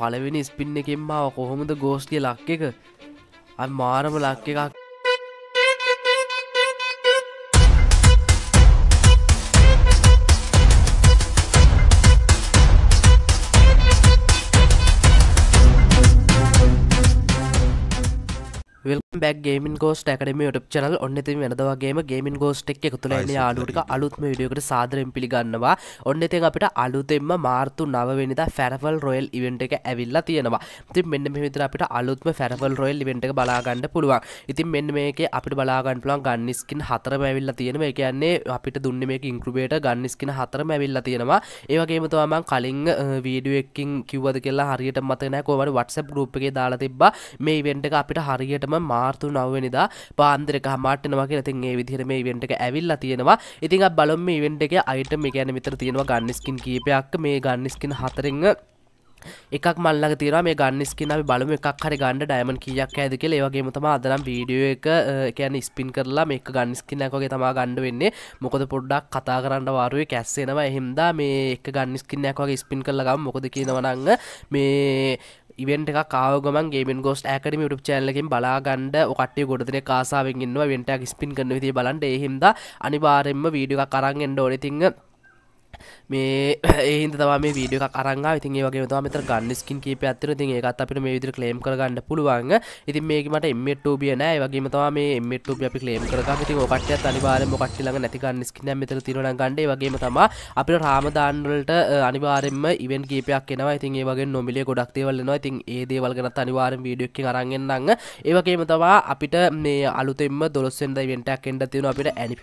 පලවෙනි ස්පින්න එකෙන් මාව කොහොමද ගෝස්ගේ ලක් එක මාරම ලක් එකක් බැක් ගේමින් ගෝස්ට ඇකඩම ට චනල් ඔන්නති වෙනදවගේ ගේමින් ගෝස්ටෙක් එකතුල යාලුටක අලුත්ම විඩියකට සාදරෙන් පිළිගන්නවා ඔන්න එතින් අපිට අලුතෙම මාර්තු නවවෙනිද ෆැරවල් රොයල් ඉවෙන්ට එක ඇවිල්ලා තියෙනවා ති මෙන්න මෙහිතර අපිට අලුත්ම ෆැරවල් රොයල් ඉවෙන්ට එක බලාගන්න පුළුවන් ඉතින් මෙන්න මේක අපිට බලාගන්න පුළන් ගන්නස්කින් හතර මැවිල්ලා තියෙනම කියන්නේ අපිට දුන්න මේ ඉංක්‍රබේට ගන්නස්කින හතර මැවිල්ලා තියෙනවා ඒවගේම තවාමන් කලින් වීඩියුවක්කින් කිව්වද කියලා හරියට මතනෑ කොවට වටස ගරුප් එක දාලා තිබ මේ වෙන්ට අපිට හරියටම මා මාර්තු නවවෙනිදා පාන්දරක හමාටනවා කියලා ඉතින් ඒ විදිහට මේ ඉවෙන්ට් එක ඇවිල්ලා තියෙනවා. ඉතින් අපි බලමු මේ ඉවෙන්ට් එකේ අයිටම් එක ගැන විතර තියෙනවා ගන් ස්කින් කීපයක් මේ ගන් ස්කින් හතරෙන් එකක් මල්ලක තිර මේ ගන්න ස්කින අපි බලම එකක් හරි ගණඩ ඩයිමන් කියක් ඇද කියල ඒවගේම තම අදනම් වීඩියෝ එක කැන ස්පින් කරලා මේ ගන්න ස්කින්නකොගේ තමා ගණ්ඩ වෙන්නේ මොකද පොඩ්ඩක් කතා කරන්න වාරුව කැස්සෙනවා එහෙමදා මේ එක ගන්න ස්කින්නයක් වගේ ස්පින් කරලගම් මොකද කියනවනං මේ ඉවෙන්ට එක කාවගම ගේමෙන් ගෝස් ඇකඩම යුටප චැල්ලකින් බලාගන්ඩ ඔකටේ ගොඩතන කාසාාවෙන්න්නවා වෙන්ටක් ස්පින් කරන විති බලන්ට එහෙම්ද අනිවාරෙන්ම වීඩියක කරන්ගෙන්ඩ ඕනෙතිංහ මේ ඒහින්ද තම මේ වීඩියෝ එකක් අරන් ආවා. ඉතින් ඒ වගේම තමයි මෙතන ගන් ස්කින් කීපයක් තියෙනවා. ඉතින් ඒකත් අපිට මේ විදිහට ක්ලේම් කරගන්න පුළුවන්. ඉතින් මේකේ මට M8OB නෑ. ඒ වගේම තමයි මේ M8OB අපි ක්ලේම් කරගමු. ඉතින් ඔය කට්ටියත් අනිවාර්යෙන්ම ඔය කට්ටිය ළඟ නැති ගන් ස්කින් එකක් මෙතන තියෙනවා නම් ගන්න. ඒ වගේම තමයි අපිට රාමදාන් වලට අනිවාර්යෙන්ම ඉවෙන්ට් කීපයක් එනවා. ඉතින් ඒ වගේ නොමිලිය ගොඩක් දේවල් එනවා. ඉතින් ඒ දේවල් ගැනත් අනිවාර්යෙන් වීඩියෝ එකකින් අරන් එන්නම්. ඒ වගේම තමයි අපිට මේ අලුතෙන්ම 12 වෙනිදා ඉවෙන්ට් එකක් එන්න තියෙනවා අපිට ඇනි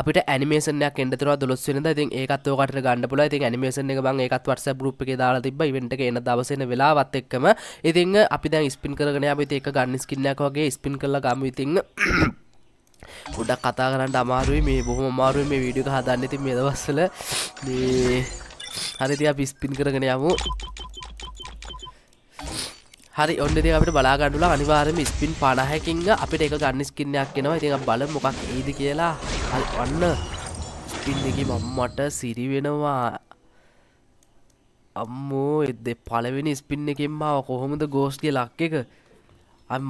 අපිට ඇනිමේෂනයක් එන්නතර දොස්සෙනද ති ඒකත්වකට ගන්න පුල ති ඇනිමේෂන එක බං ඒකත් වටස ගරුප් එක දාලා තිබ ඉවට එන දවසන වෙලාවත් එක්කම ඉතිං අපි දැන් ස්පින් කරගෙන අපිත එක ගන්න ස්කින්නයක් වගේ ස්පින් කරල ගම ඉතිං ගොඩක් කතා කරන්න අමාරුයි මේ බොහොම මාරුව මේ වීඩියක හදන්න ඉතින් මේ දවස්සල හරිති අප ස්පින් කරගෙන යමු හරි ඔන්නද අපට බලාගඩුල අනිවාරම ස්පින් පනහැකින්ග අපිට එක ගන්න ස්කින්නයක් කෙනවා ඉතික බල මොකක් ඒද කියලා හල් ඔන්න ස්පින්දකි මම්මට සිරි වෙනවා අම්මෝ එද පලවෙනි ස්පින්න එකෙන්ම කොහොමද ගෝස්ගේ ලක් එක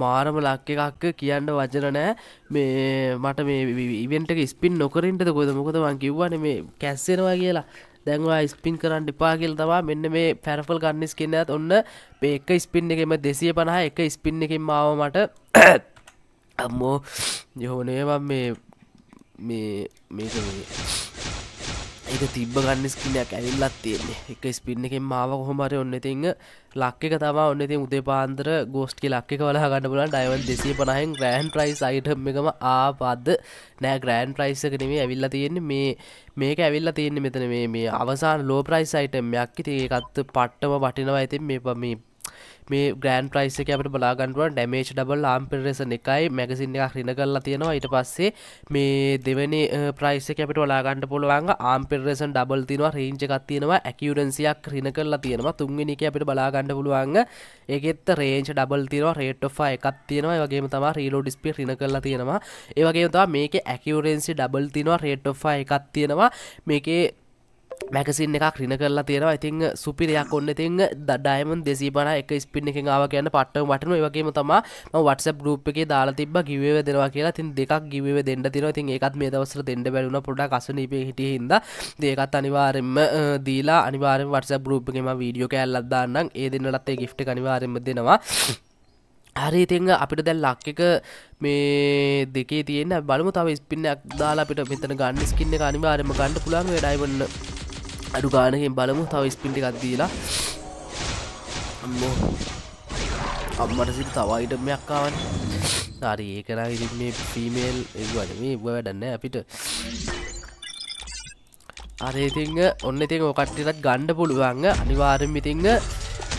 මාරම ලක් එකක් කියන්න වචන නෑ මේ මට මේ ඉවෙන්ට ස්පින් නොකරින්ටද කොද මොකද වන් කිව්වන මේ කැස්සෙනවා කියලා දැන්වා ස්පින් කරන්න එපා කියල තවා මෙන්න මේ පැරෆල් ගන්නස් කියන්න ඇත් ඔන්න ඒක ස්පින් එකම දෙසිය පනහ එක ස්පින් එකින් මාව මට අම්මෝ යොහෝනේවා මේ මේ මේ එක තිබ්බ ගන්න ස්කිනයක් ඇවිල්ලත් තියෙන්නේ එක ස්පින්න එකෙන් මාව කොහොමර ඔන්න තිංහ ලක්ක තම ඔන්න ති උදේ පාන්තර ගෝස්ටි ලක්ක වලහ ගන්න පුලන් ඩයිවන් දෙසේ පනහෙන් ග්‍රෑන් ප්‍රයිස් අයිටම් එකම ආපද්ද නෑ ග්‍රෑන් ප්‍රයිස් එක නෙමේ ඇවිල්ලා තියෙන්නේ මේ මේක ඇවිල්ලා තියෙන්නේ මෙතන මේ මේ අවසාන ලෝ ප්‍රයිස් අයිටම්යක් ඉතින් ඒකත් පට්ටම වටිනවා ඉතින් මේ මේ මේ ග්‍රෑන් ප්‍රයිස් එක අපිට බලාගන්නවා ඩැමේජ් ඩබල් ආම්පිරේසන් එකයි මැගසින් එකක් රින කරලා තියෙනවා ඊට පස්සේ මේ දෙවෙනි ප්‍රයිස් එක අපිට බලාගන්න පුළුවන් ආම්පිරේසන් ඩබල් තියෙනවා රේන්ජ් එකක් තියෙනවා ඇකියුරන්සියක් රින කරලා තියෙනවා තුන්වෙනි එක අපිට බලාගන්න පුළුවන් ඒකෙත් රේන්ජ් ඩබල් තියෙනවා රේට් ඔෆ් එකක් තියෙනවා ඒ වගේම තමයි රීලෝඩ් ස්පීඩ් රින කරලා තියෙනවා ඒ වගේම තමයි මේකේ ඇකියුරන්සි ඩබල් තියෙනවා රේට් ඔෆ් එකක් තියෙනවා මේකේ මැකසින් එකක් රින කරලා තියෙනවා ඉතිං සුපිරයක් ඔන්න ඉතිං දඩයමන් දෙසීබන එක ස්පින් එක ආව කියන්න පට්ටම වටන වගේම තමා වටසප් ගරුප් එක දාලා තිබ ගිවව දෙනවා කියලා තින් දෙකක් ගිවව දෙන්න තින තින් එකත් මේ දවසර දෙන්න බැලුණ පොඩා කසනීපේ හිටියහින්ද දෙකත් අනිවාරෙන්ම දීලා අනිවාරෙන් වටස ගරුප්ගෙම වීඩියෝ කෑල්ලදදාන්නම් ඒ දෙන්නලත් ඒ ගිට් අනිවාරෙන්ම දෙනවා හරි ඉතිං අපිට දැල් ලක්කක මේ දෙකේ තියෙන බලමු තව ස්පින්නයක් දාලා අපිට මෙතන ගන්න ස්කින්න අනිවාරම ගණඩ පුළන් වැඩයිවන්න අඩු ගානකින් බලමු තව ස්පින්ටි ගත්දීලා අම්මෝ අම්මට සිට තවයිටමයක්කාවන් හරි ඒකනා ඉරි මේ පීමේල් ඒවට මේ බ වැඩන්න අපිට අරේතිං ඔන්න ඉතින් ඕකට්ටිටත් ගණ්ඩ පුළුවන්ග අනිවාරෙන් ඉතිංහ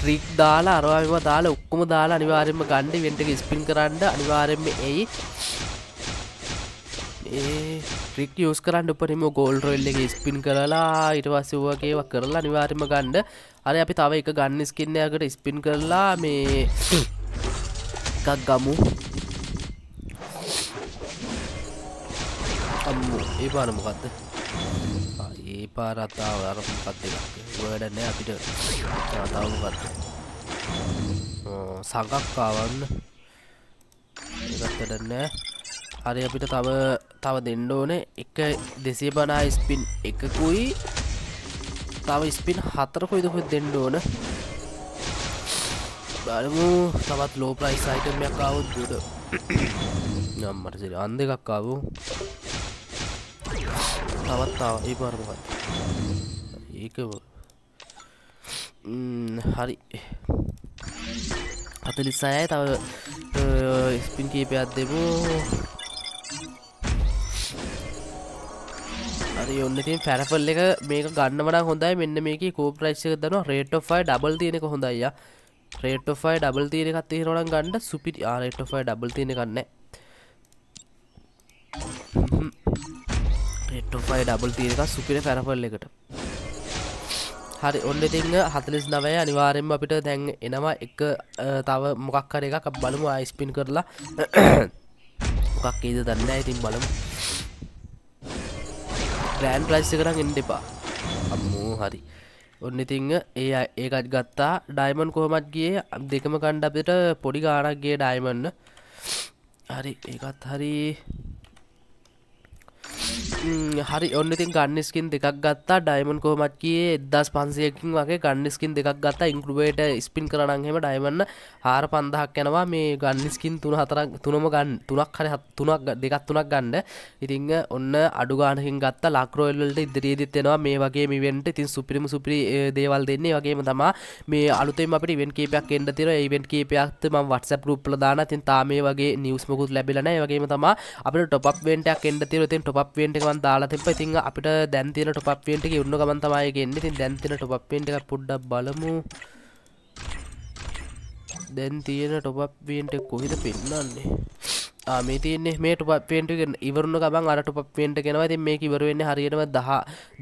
්‍රික් දාලා අරවාම දාලා ඔක්කොම දාලා අනිවාරෙන්ම ගණ්ඩ වෙන්ටක ස්පින් කරන්න අනිවාරෙන්ම ඒයි ඒ ්‍රික් යස් කරන්න උපරිම ගෝල් රොල්ල එක ස්පින් කරලා ඉට වසවගේව කරලා නිවාරිම ගණ්ඩ අර අපි තව එක ගන්න ස්කින්නයකට ස්පින් කරලා මේ එකක් ගමු අම්මු ඒ පාර මොකක්ද ඒ පාරත්තාව අරකත් දෙක් වැඩන්න අපිට රතාවකත් සඟක් කාවන්න එකත් වැඩන්න හරි අපිට තව තව දෙන්න ඕනේ එක දෙසේ බනා ස්පින් එකකුයි තව ස්පින් හතරකුයි දොකුත් දෙන්න ඕන බලමු තවත් ලෝ ප්‍රයිස් අයිටමයක් ආවොත් දුර නම්මට සිරි අන් දෙකක් ආවෝ තවත් ආව ඒ පාර මොකක්ද ඒක හරි 46යි තව ස්පින් කීපයක් දෙමු හරි ඔන්න ඉතින් පැරපල් එක මේක ගන්නවන හොඳයි මෙන්න මේක කෝප්‍රයිශ්ක දන රේටෝෆයි ඩබල් තියනෙක හොඳයිය රේටෝෆයි ඩබල් තියන එකත් තිරන ගන්න සුපිටි ආරේටෝෆයි ඩබල් තියන ගන්න රේටෝෆයි ඩබල් තියන එක සුපිර පැරපල් එකට හරි ඔන්න ඉතිං හතලිස් නවය අනිවාරෙන්ම අපිට දැන් එනවා එක තව මොකක්කර එකක් බලමු අයිස්පින් කරලා මොකක් ඒද දන්න ඉතින් බලමු ග්‍රෑන් ප්‍රයිස් කරම් එන්න එපා අම්මෝ හරි ඔන්න ඉතිං ඒ ඒකත් ගත්තා ඩයිමන් කොහොමත් ගිය දෙකම කණ්ඩ අපිට පොඩි ගානක්ගේ ඩයිමන්න හරි ඒකත් හරි හරි ඔන්න ඉතින් ගන්නස්කින් දෙකක් ගත්තා ඩයිමන් කොහමත් කියේ එදස් පන්සියකින් වගේ ගන්නස්කින් දෙකක් ගත්තා ඉංක්‍රබේට ස්පින් කරනන්හෙම ඩයිමන්න හාර පන්දහක් යනවා මේ ගන්නස්කින් තුන හතරක් තුනම ගන්න තුනක් හරි තුනක් දෙකත් තුනක් ගන්න ඉතිං ඔන්න අඩුගානකින් ගත්ත ලක්රෝල්ලට ඉදිරියේදිත්වෙනවා මේ වගේ මෙවෙන්ට ඉතින් සුපිරිම සුපිරි දේවල් දෙන්නේ වගේම තමා මේ අලුතෙන් අපට ඉවෙන් කේපයක් එන්න තිර ඉවෙන් කේපයක්ත් ම වටස රුප්ල දාන තින් තා මේ වගේ නිියස්මකුත් ලැබිලන වගේම තමා අපට ටොප් වෙන්ටක් එන්න තිර තින් ටොප් වෙන්ටවා මන් දාලා තිබ්බ ඉතින් අපිට දැන් තියෙන ටොප් අප් වෙන්ට් එකේ උන්න ගමන් තමයි ගෙන්නේ. ඉතින් දැන් තියෙන ටොප් අප් වෙන්ට් එක පොඩ්ඩක් බලමු. දැන් තියෙන ටොප් අප් වෙන්ට් එක කොහෙද පෙන්නන්නේ? මේ තියන්නේ මේ ටුප පේටුගෙන් ඉවරුණ ගමන් අරට පේට කෙනවති මේ ඉවරුවෙන්නේ හරියටම දහ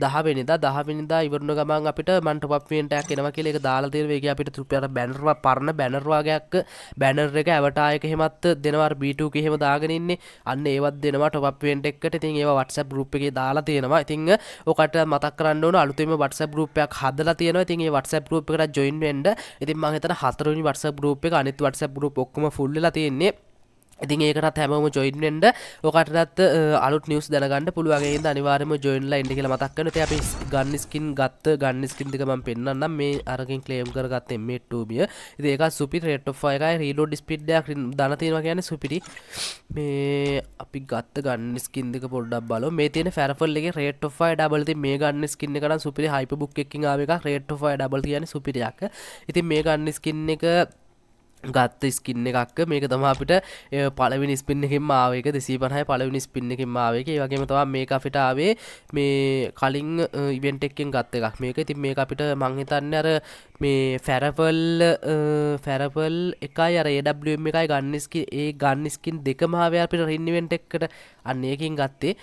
දහ පෙනිදා දහ පිනිදා ඉවරුණ ගමන් අපිට මන්ට පපේටක් කෙනව කියලෙ දාලාතේරවේගේ අපිට තුපියට බැනරව පරණ බැනරවාගයක් බැනර් එක ඇවටායක හෙමත් දෙනවර බිටු කිහෙම දාගෙනන්නේ අන්න ඒවත් දෙනවා ටොපපේට එක්කට ඉතින් ඒ වටස ගරුප් එක දාලා තියෙනවා ඉතිං ඕකට මතක් කරන්න අලුතම වටස ගරුපයක් හදලා තියෙන තින් වටස ගරුප් එකට ජොයින් වෙන්ඩ ඉතින් මහිතර හතරුනි වටස ගරුප් එක අනිත් වටස ගරුප් ඔක්ම ෆුල්ල තියෙන්නේ ඉතින් ඒකටත් හැමෝම ජොයින්ෙන්ඩ ඕකටත් අලුත් නිියස් දැනගන්න පුළුවගේ අනිවාරම ජොයින්ල ඉඩ කියල මතක්කනට අපි ගන්නස්කින් ගත්ත ගන්නස්කින්දිකම පෙන්න්නම් මේ අරකින් කලේම් කරගත්තේ මේට්ටූමිය ඒක සුපි රෙට් ෆයකයි රීඩෝ ඩිස්පිඩ්ඩයක් දනතිව ගැන සුපිටි මේ අපි ගත්ත ගන්නස්කින්දික පොඩක් බල මේ තින ෆැරල්ලගේ රේට් ෆයි ඩබලති මේ ගන්නස්කින්න කර සුපිරි හයිප බුක් එකක් ආවක රේට් ෆයි ඩබල් කියන සුපිරියක් ඉතින් මේ ගන්නස්කින්න එක ගත්ත ස්කින්න එකක් මේක තම අපිට පලවිනි ස්පින්නකින් ආවේක දෙසී පහයි පලවිනි ස්පින්නකින් මාවේක වගේම තවා මේ අපිට ආවේ මේ කලින් ඉවෙන්ටෙක්කෙන් ගත්ත එකක් මේක ඉතින් මේ අපිට මංහිතන්න අර මේ ෆැරපල් ෆැරපල් එකයි අර ඒඩම් එකයි ගන්නස්කි ඒ ගන්නස්කින් දෙක මාවය අපිට රින්නිවෙන්ටෙක්කට අන්නේකින් ගත්තේ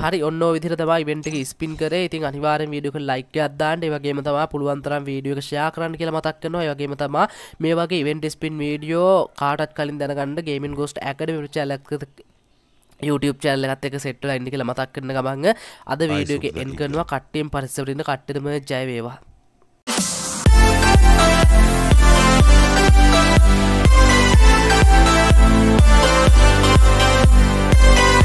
හරි ඔන්න විදිර තමයි වෙන්ට ස්පින් කර ඉතින් අනිවාර වීඩියක ලයික අදදාන්ට වගේ තම පුළුවන්තරම් වීඩියක ෂයා කරන්න කියලා මතක්කනවා වගේම තම මේ වගේ වෙන්ට ස්පින් වීඩියෝ කාටත් කලින් දැනගන්න ගේමින් ගොස්ට ඇකඩ විච ලක් YouTube චැල්ල එකත් එක සෙට්ල ඉන්න කියලා මතක් කරන ගමන්ග අද වීඩියෝ එක එන් කරනවා කට්ටියම් පරිස්සවරින්න කට්ටම ජයවේවා Thank you.